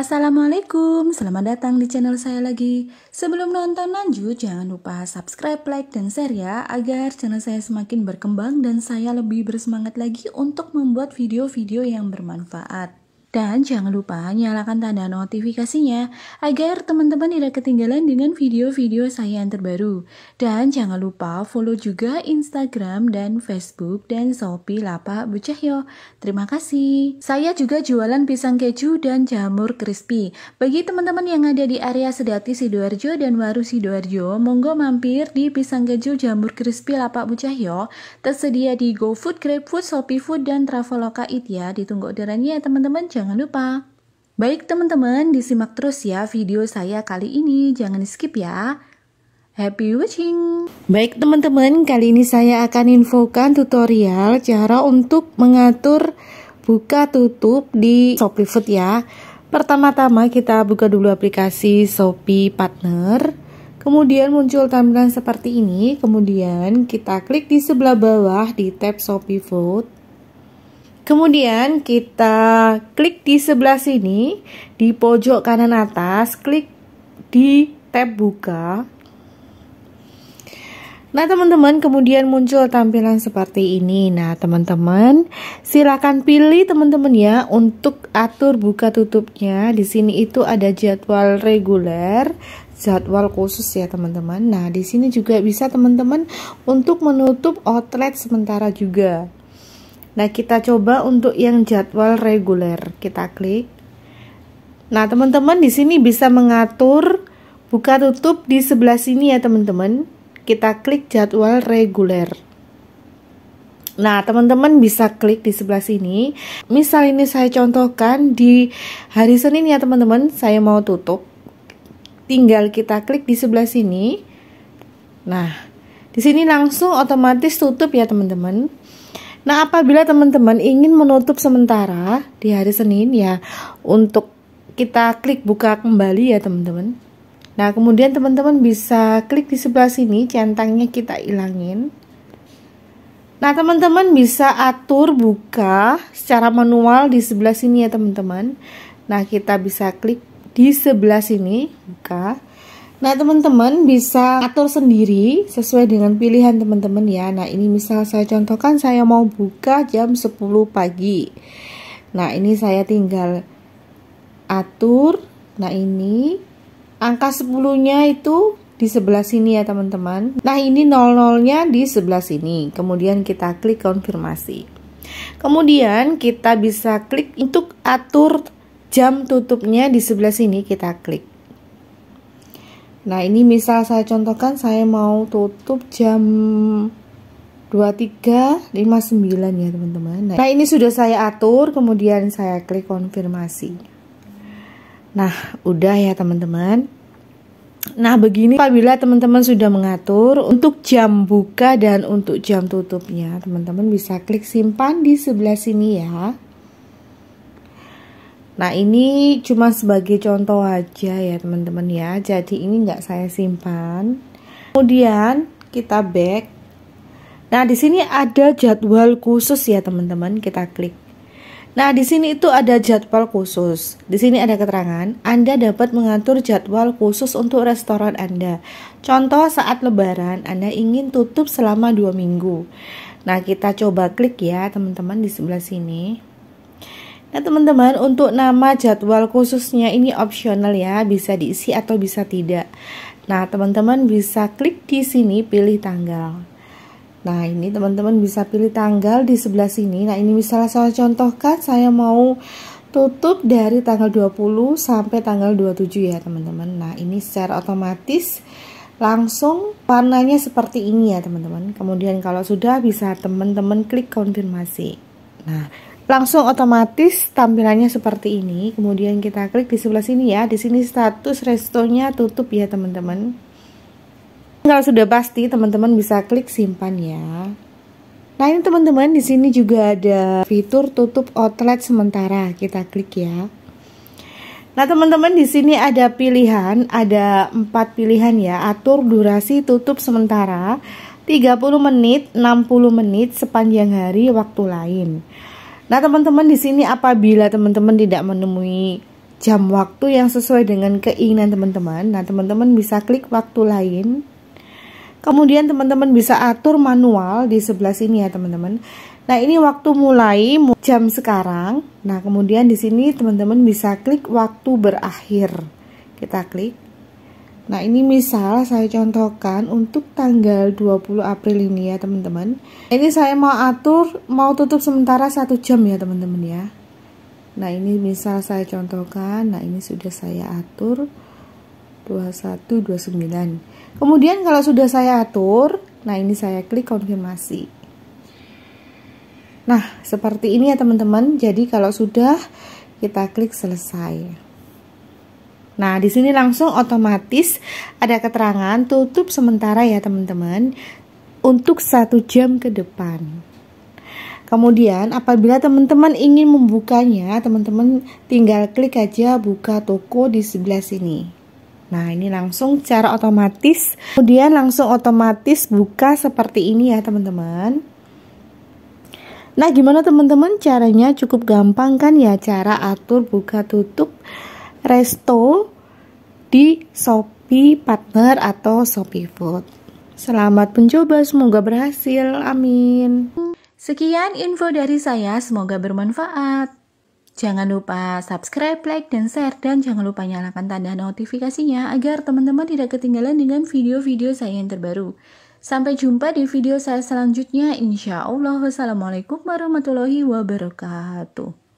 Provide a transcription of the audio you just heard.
Assalamualaikum, selamat datang di channel saya lagi. Sebelum nonton lanjut, jangan lupa subscribe, like, dan share ya, agar channel saya semakin berkembang dan saya lebih bersemangat lagi untuk membuat video-video yang bermanfaat. Dan jangan lupa nyalakan tanda notifikasinya agar teman-teman tidak ketinggalan dengan video-video saya yang terbaru. Dan jangan lupa follow juga Instagram dan Facebook dan Shopee Lapa Bucahyo. Terima kasih. Saya juga jualan pisang keju dan jamur crispy. Bagi teman-teman yang ada di area Sedati Sidoarjo dan Waru Sidoarjo, monggo mampir di pisang keju jamur crispy Lapa Bucahyo. Tersedia di GoFood, GrabFood, ShopeeFood, dan Traveloka ya. Ditunggu orderannya ya teman-teman jangan lupa. Baik teman-teman, disimak terus ya video saya kali ini, jangan skip ya. Happy watching! Baik teman-teman, kali ini saya akan infokan tutorial cara untuk mengatur buka tutup di Shopee Food ya. Pertama-tama kita buka dulu aplikasi Shopee Partner. Kemudian muncul tampilan seperti ini, kemudian kita klik di sebelah bawah di tab Shopee Food. Kemudian kita klik di sebelah sini, di pojok kanan atas, klik di tab buka. Nah, teman-teman, kemudian muncul tampilan seperti ini. Nah, teman-teman, silakan pilih teman-teman ya untuk atur buka tutupnya. Di sini itu ada jadwal reguler, jadwal khusus ya, teman-teman. Nah, di sini juga bisa teman-teman untuk menutup outlet sementara juga. Nah, kita coba untuk yang jadwal reguler. Kita klik. Nah, teman-teman di sini bisa mengatur buka tutup di sebelah sini ya, teman-teman. Kita klik jadwal reguler. Nah, teman-teman bisa klik di sebelah sini. Misal ini saya contohkan di hari Senin ya, teman-teman, saya mau tutup. Tinggal kita klik di sebelah sini. Nah, di sini langsung otomatis tutup ya, teman-teman. Nah, apabila teman-teman ingin menutup sementara di hari Senin ya untuk kita klik buka kembali ya teman-teman. Nah, kemudian teman-teman bisa klik di sebelah sini centangnya kita ilangin. Nah, teman-teman bisa atur buka secara manual di sebelah sini ya teman-teman. Nah, kita bisa klik di sebelah sini buka. Nah teman-teman bisa atur sendiri sesuai dengan pilihan teman-teman ya Nah ini misal saya contohkan saya mau buka jam 10 pagi Nah ini saya tinggal atur Nah ini angka 10 nya itu di sebelah sini ya teman-teman Nah ini 00 nya di sebelah sini Kemudian kita klik konfirmasi Kemudian kita bisa klik untuk atur jam tutupnya di sebelah sini kita klik Nah ini misal saya contohkan saya mau tutup jam 23.59 ya teman-teman Nah ini sudah saya atur kemudian saya klik konfirmasi Nah udah ya teman-teman Nah begini apabila teman-teman sudah mengatur untuk jam buka dan untuk jam tutupnya Teman-teman bisa klik simpan di sebelah sini ya Nah ini cuma sebagai contoh aja ya teman-teman ya. Jadi ini nggak saya simpan. Kemudian kita back. Nah di sini ada jadwal khusus ya teman-teman. Kita klik. Nah di sini itu ada jadwal khusus. Di sini ada keterangan. Anda dapat mengatur jadwal khusus untuk restoran Anda. Contoh saat Lebaran Anda ingin tutup selama dua minggu. Nah kita coba klik ya teman-teman di sebelah sini. Nah teman-teman untuk nama jadwal khususnya ini opsional ya bisa diisi atau bisa tidak. Nah teman-teman bisa klik di sini pilih tanggal. Nah ini teman-teman bisa pilih tanggal di sebelah sini. Nah ini misalnya saya contohkan saya mau tutup dari tanggal 20 sampai tanggal 27 ya teman-teman. Nah ini secara otomatis langsung warnanya seperti ini ya teman-teman. Kemudian kalau sudah bisa teman-teman klik konfirmasi. Nah langsung otomatis tampilannya seperti ini kemudian kita klik di sebelah sini ya di sini status restonya tutup ya teman-teman kalau sudah pasti teman-teman bisa klik simpan ya nah ini teman-teman di sini juga ada fitur tutup outlet sementara kita klik ya Nah teman-teman di sini ada pilihan, ada empat pilihan ya, atur durasi tutup sementara 30 menit, 60 menit sepanjang hari waktu lain. Nah, teman-teman di sini apabila teman-teman tidak menemui jam waktu yang sesuai dengan keinginan teman-teman, nah teman-teman bisa klik waktu lain. Kemudian teman-teman bisa atur manual di sebelah sini ya, teman-teman. Nah, ini waktu mulai jam sekarang. Nah, kemudian di sini teman-teman bisa klik waktu berakhir. Kita klik Nah ini misal saya contohkan untuk tanggal 20 April ini ya teman-teman Ini saya mau atur, mau tutup sementara satu jam ya teman-teman ya Nah ini misal saya contohkan, nah ini sudah saya atur 21, 29 Kemudian kalau sudah saya atur, nah ini saya klik konfirmasi Nah seperti ini ya teman-teman, jadi kalau sudah kita klik selesai Nah, di sini langsung otomatis ada keterangan tutup sementara ya teman-teman untuk satu jam ke depan. Kemudian apabila teman-teman ingin membukanya, teman-teman tinggal klik aja buka toko di sebelah sini. Nah, ini langsung secara otomatis. Kemudian langsung otomatis buka seperti ini ya, teman-teman. Nah, gimana teman-teman caranya? Cukup gampang kan ya cara atur buka tutup resto di Shopee Partner atau Shopee Food. Selamat mencoba, semoga berhasil. Amin. Sekian info dari saya, semoga bermanfaat. Jangan lupa subscribe, like, dan share, dan jangan lupa nyalakan tanda notifikasinya agar teman-teman tidak ketinggalan dengan video-video saya yang terbaru. Sampai jumpa di video saya selanjutnya, insya Allah. Wassalamualaikum warahmatullahi wabarakatuh.